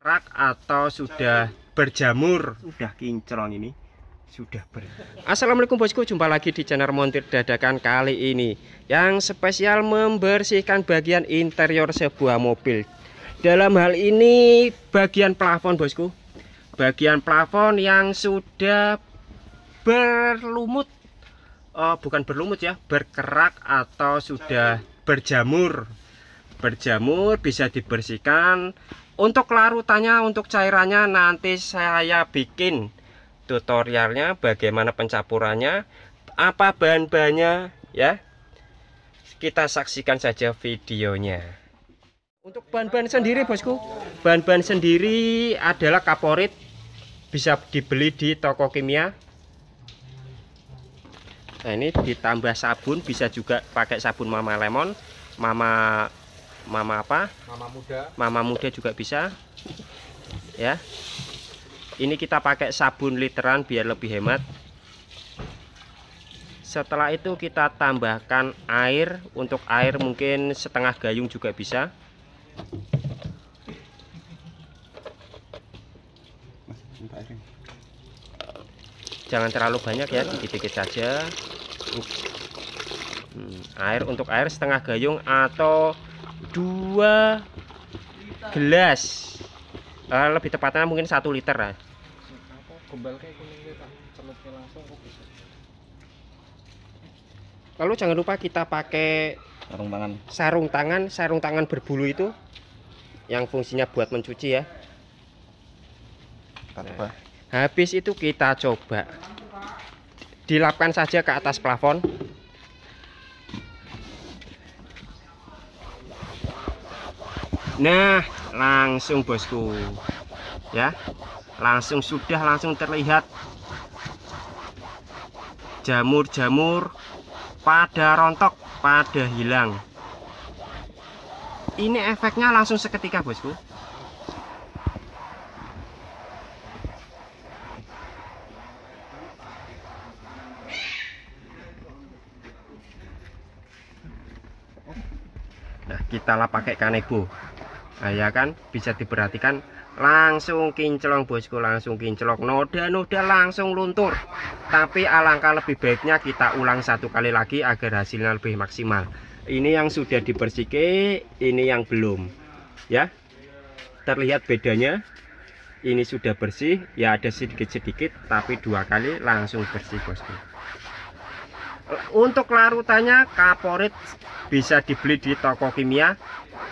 rak atau sudah berjamur sudah kinclong ini sudah ber Assalamualaikum bosku jumpa lagi di channel montir dadakan kali ini yang spesial membersihkan bagian interior sebuah mobil dalam hal ini bagian plafon bosku bagian plafon yang sudah berlumut oh, bukan berlumut ya berkerak atau sudah berjamur berjamur bisa dibersihkan untuk larutannya untuk cairannya nanti saya bikin tutorialnya bagaimana pencampurannya, apa bahan-bahannya ya kita saksikan saja videonya untuk bahan-bahan sendiri bosku bahan-bahan sendiri adalah kaporit bisa dibeli di toko kimia nah ini ditambah sabun bisa juga pakai sabun mama lemon mama mama apa mama muda mama muda juga bisa ya ini kita pakai sabun literan biar lebih hemat setelah itu kita tambahkan air untuk air mungkin setengah gayung juga bisa jangan terlalu banyak ya dikit-dikit saja hmm, air untuk air setengah gayung atau dua gelas uh, lebih tepatnya mungkin satu liter lah gitu, lalu jangan lupa kita pakai sarung tangan sarung tangan sarung tangan berbulu itu yang fungsinya buat mencuci ya nah, habis itu kita coba dilapkan saja ke atas plafon nah langsung bosku ya langsung sudah langsung terlihat jamur-jamur pada rontok pada hilang ini efeknya langsung seketika bosku nah kita lah pakai kanebo nah, ya kan bisa diperhatikan langsung kinclong bosku langsung kinclong noda-noda langsung luntur tapi alangkah lebih baiknya kita ulang satu kali lagi agar hasilnya lebih maksimal ini yang sudah dibersihkan ini yang belum ya terlihat bedanya ini sudah bersih ya ada sedikit-sedikit tapi dua kali langsung bersih bosku untuk larutannya kaporit bisa dibeli di toko kimia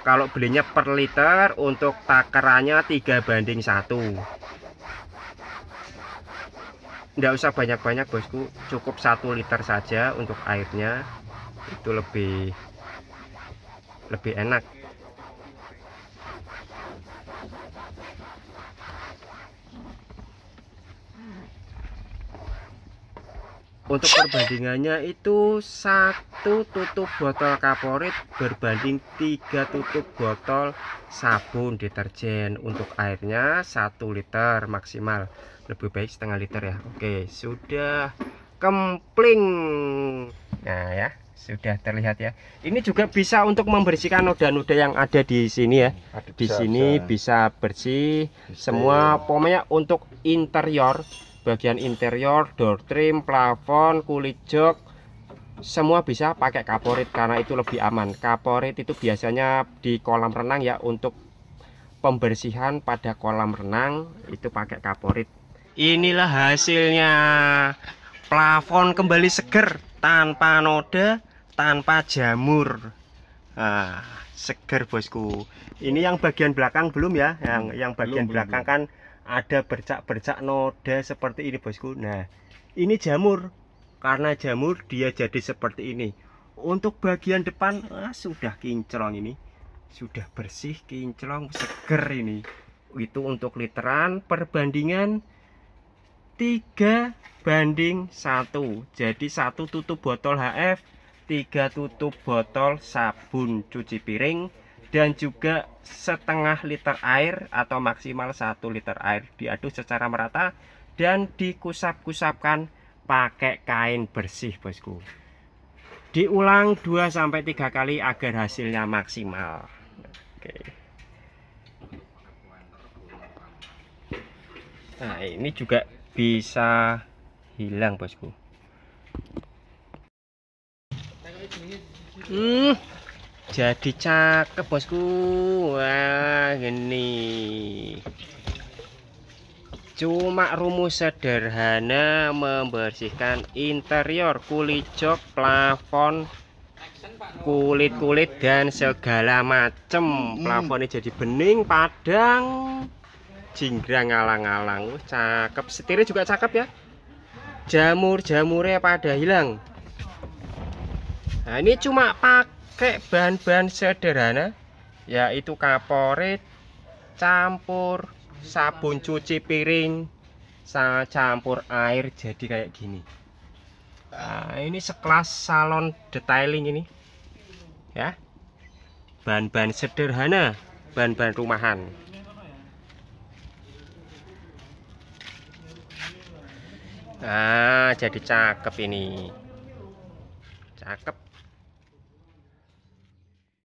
kalau belinya per liter untuk takarannya 3 banding 1 tidak usah banyak-banyak bosku cukup 1 liter saja untuk airnya itu lebih lebih enak Untuk perbandingannya itu satu tutup botol kaporit berbanding tiga tutup botol sabun deterjen. Untuk airnya satu liter maksimal. Lebih baik setengah liter ya. Oke, sudah kempling. Nah ya, sudah terlihat ya. Ini juga bisa untuk membersihkan noda-noda yang ada di sini ya. Di sini bisa bersih. Semua pomanya untuk interior bagian interior, door trim, plafon, kulit jok semua bisa pakai kaporit karena itu lebih aman kaporit itu biasanya di kolam renang ya untuk pembersihan pada kolam renang itu pakai kaporit inilah hasilnya plafon kembali seger tanpa noda tanpa jamur nah, seger bosku ini yang bagian belakang belum ya yang yang bagian belum, belakang belum. kan ada bercak-bercak noda seperti ini bosku nah ini jamur karena jamur dia jadi seperti ini untuk bagian depan ah, sudah kinclong ini sudah bersih kinclong seger ini itu untuk literan perbandingan 3 banding 1 jadi satu tutup botol HF tiga tutup botol sabun cuci piring dan juga setengah liter air atau maksimal 1 liter air diaduk secara merata dan dikusap-kusapkan pakai kain bersih bosku diulang 2-3 kali agar hasilnya maksimal Oke. nah ini juga bisa hilang bosku hmm jadi cakep bosku wah gini cuma rumus sederhana membersihkan interior kulit jok plafon kulit-kulit dan segala macem plafonnya jadi bening padang jinggrang ngalang-alang cakep setirnya juga cakep ya jamur-jamurnya pada hilang nah ini cuma pak pakai bahan-bahan sederhana yaitu kaporit campur sabun cuci piring saya campur air jadi kayak gini nah, ini sekelas salon detailing ini ya bahan-bahan sederhana bahan-bahan rumahan Nah, jadi cakep ini. Cakep.